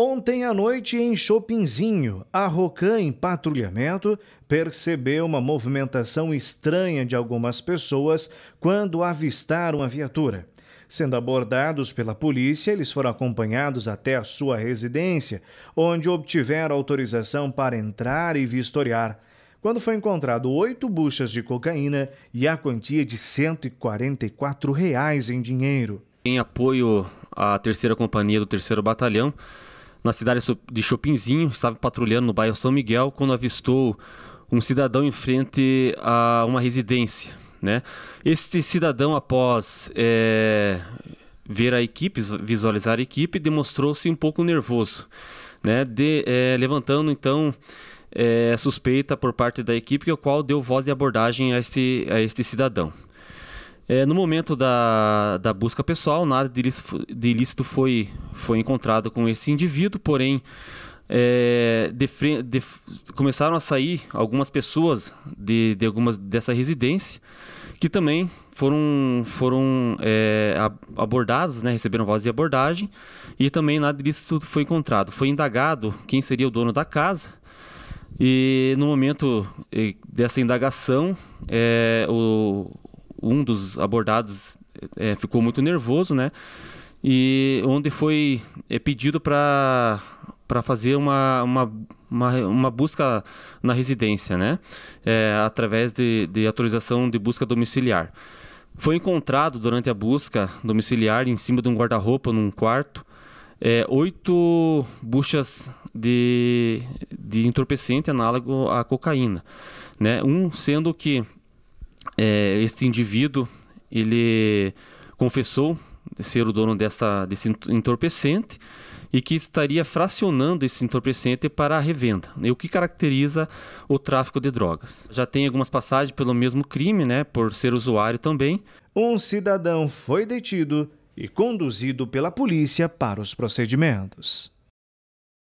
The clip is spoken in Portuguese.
Ontem à noite, em Chopinzinho, a Rocan, em patrulhamento, percebeu uma movimentação estranha de algumas pessoas quando avistaram a viatura. Sendo abordados pela polícia, eles foram acompanhados até a sua residência, onde obtiveram autorização para entrar e vistoriar. Quando foi encontrado oito buchas de cocaína e a quantia de R$ reais em dinheiro. Em apoio à terceira companhia do terceiro batalhão, na cidade de Chopinzinho, estava patrulhando no bairro São Miguel quando avistou um cidadão em frente a uma residência. Né? Este cidadão, após é, ver a equipe, visualizar a equipe, demonstrou-se um pouco nervoso, né? de, é, levantando então é, suspeita por parte da equipe, o qual deu voz de abordagem a este, a este cidadão. É, no momento da, da busca pessoal, nada de ilícito, de ilícito foi, foi encontrado com esse indivíduo, porém é, de, de, começaram a sair algumas pessoas de, de algumas dessa residência que também foram, foram é, abordadas, né? receberam voz de abordagem e também nada disso foi encontrado. Foi indagado quem seria o dono da casa e no momento é, dessa indagação é, o, um dos abordados é, ficou muito nervoso, né? E onde foi é, pedido para para fazer uma, uma, uma, uma, busca na residência, né? É, através de, de autorização de busca domiciliar. Foi encontrado durante a busca domiciliar, em cima de um guarda-roupa, num quarto, é, oito buchas de, de entorpecente análogo à cocaína. Né? Um sendo que é, esse indivíduo ele confessou ser o dono desta desse entorpecente e que estaria fracionando esse entorpecente para a revenda, o que caracteriza o tráfico de drogas. Já tem algumas passagens pelo mesmo crime, né, por ser usuário também. Um cidadão foi detido e conduzido pela polícia para os procedimentos.